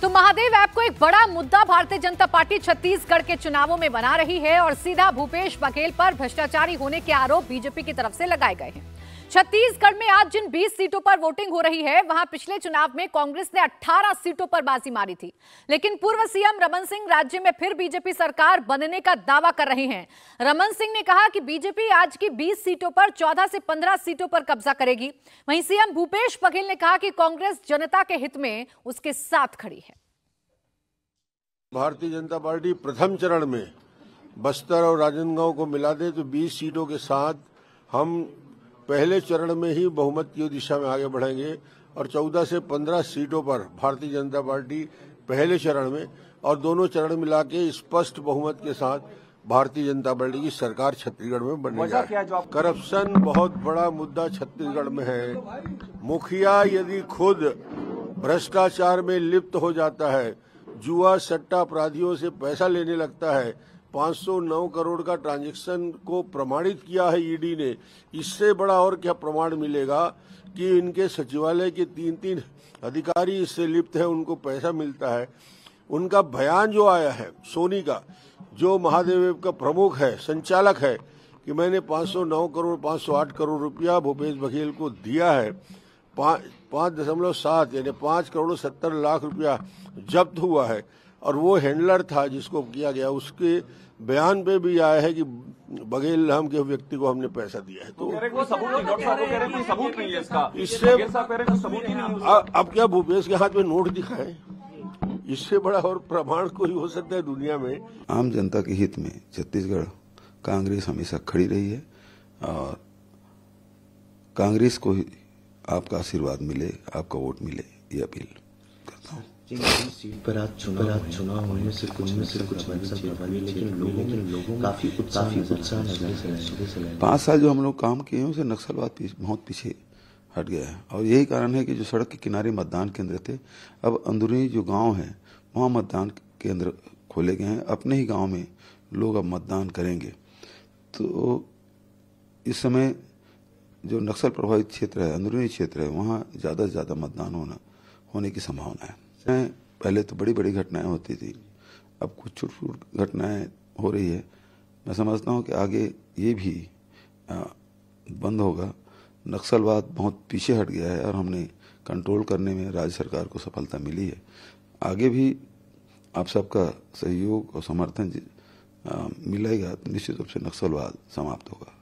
तो महादेव ऐप को एक बड़ा मुद्दा भारतीय जनता पार्टी छत्तीसगढ़ के चुनावों में बना रही है और सीधा भूपेश बघेल पर भ्रष्टाचारी होने के आरोप बीजेपी की तरफ से लगाए गए हैं छत्तीसगढ़ में आज जिन 20 सीटों पर वोटिंग हो रही है वहां पिछले चुनाव में कांग्रेस ने 18 सीटों पर बाजी मारी थी लेकिन पूर्व सीएम रमन सिंह राज्य में फिर बीजेपी सरकार बनने का दावा कर रहे हैं रमन सिंह ने कहा कि बीजेपी आज की 20 सीटों पर 14 से 15 सीटों पर कब्जा करेगी वहीं सीएम भूपेश बघेल ने कहा कि कांग्रेस जनता के हित में उसके साथ खड़ी है भारतीय जनता पार्टी प्रथम चरण में बस्तर और राजनगांव को मिला दे तो बीस सीटों के साथ हम पहले चरण में ही बहुमत की दिशा में आगे बढ़ेंगे और 14 से 15 सीटों पर भारतीय जनता पार्टी पहले चरण में और दोनों चरण मिला के स्पष्ट बहुमत के साथ भारतीय जनता पार्टी की सरकार छत्तीसगढ़ में बनने जा रही है करप्शन बहुत बड़ा मुद्दा छत्तीसगढ़ में है मुखिया यदि खुद भ्रष्टाचार में लिप्त हो जाता है जुआ सट्टा अपराधियों से पैसा लेने लगता है 509 करोड़ का ट्रांजैक्शन को प्रमाणित किया है ईडी ने इससे बड़ा और क्या प्रमाण मिलेगा कि इनके सचिवालय के तीन तीन अधिकारी इससे लिप्त है उनको पैसा मिलता है उनका बयान जो आया है सोनी का जो महादेव का प्रमुख है संचालक है कि मैंने 509 करोड़ 508 करोड़ रुपया भूपेश बघेल को दिया है पाँच दशमलव सात यानी पांच करोड़ सत्तर लाख रुपया जब्त हुआ है और वो हैंडलर था जिसको किया गया उसके बयान पे भी आया है कि बघेल नाम के व्यक्ति को हमने पैसा दिया है तो इससे अब क्या भूपेश के हाथ में नोट दिखाए इससे बड़ा और प्रमाण कोई हो सकता है दुनिया में आम जनता के हित में छत्तीसगढ़ कांग्रेस हमेशा खड़ी रही है और कांग्रेस को ही आपका आशीर्वाद मिले आपका वोट मिले ये अपील मतलब मतलब पाँच साल जो हम लोग काम किए हैं उसे नक्सलवाद बहुत पीछे हट गया है और यही कारण है कि जो सड़क के किनारे मतदान केंद्र थे अब अंदरूनी जो गांव है वहाँ मतदान केंद्र खोले गए हैं अपने ही गांव में लोग अब मतदान करेंगे तो इस समय जो नक्सल प्रभावित क्षेत्र है अंदरूनी क्षेत्र है वहाँ ज़्यादा से ज़्यादा मतदान होना होने की संभावना है पहले तो बड़ी बड़ी घटनाएं होती थी अब कुछ छोटी छोट घटनाएं हो रही है मैं समझता हूँ कि आगे ये भी आ, बंद होगा नक्सलवाद बहुत पीछे हट गया है और हमने कंट्रोल करने में राज्य सरकार को सफलता मिली है आगे भी आप सबका सहयोग और समर्थन मिलेगा तो निश्चित रूप से नक्सलवाद समाप्त होगा